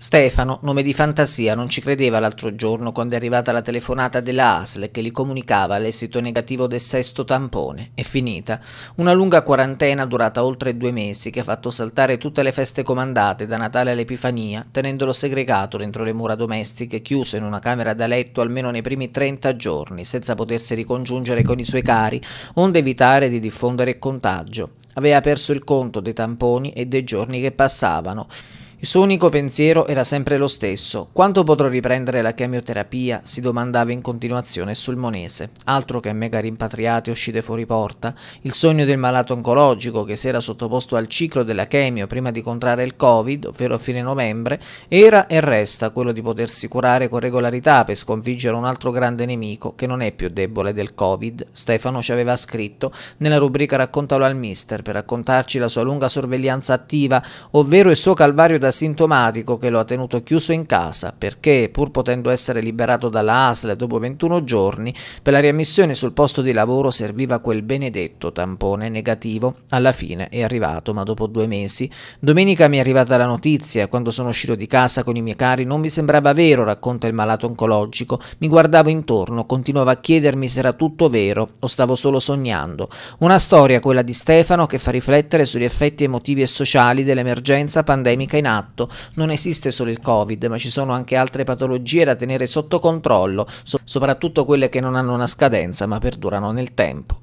Stefano, nome di fantasia, non ci credeva l'altro giorno quando è arrivata la telefonata della ASL che gli comunicava l'esito negativo del sesto tampone. È finita. Una lunga quarantena durata oltre due mesi che ha fatto saltare tutte le feste comandate da Natale all'Epifania, tenendolo segregato dentro le mura domestiche, chiuso in una camera da letto almeno nei primi 30 giorni, senza potersi ricongiungere con i suoi cari, onde evitare di diffondere il contagio. Aveva perso il conto dei tamponi e dei giorni che passavano. Il suo unico pensiero era sempre lo stesso. Quanto potrò riprendere la chemioterapia? si domandava in continuazione sul monese. Altro che mega rimpatriate uscite fuori porta. Il sogno del malato oncologico che si era sottoposto al ciclo della chemio prima di contrarre il Covid, ovvero a fine novembre, era e resta quello di potersi curare con regolarità per sconfiggere un altro grande nemico che non è più debole del Covid. Stefano ci aveva scritto nella rubrica Raccontalo al mister per raccontarci la sua lunga sorveglianza attiva, ovvero il suo calvario da ed asintomatico che lo ha tenuto chiuso in casa perché, pur potendo essere liberato dalla ASL dopo 21 giorni, per la riammissione sul posto di lavoro serviva quel benedetto tampone negativo. Alla fine è arrivato, ma dopo due mesi. Domenica mi è arrivata la notizia, quando sono uscito di casa con i miei cari non mi sembrava vero, racconta il malato oncologico. Mi guardavo intorno, continuavo a chiedermi se era tutto vero o stavo solo sognando. Una storia, quella di Stefano, che fa riflettere sugli effetti emotivi e sociali dell'emergenza pandemica in Africa atto. Non esiste solo il Covid, ma ci sono anche altre patologie da tenere sotto controllo, soprattutto quelle che non hanno una scadenza ma perdurano nel tempo.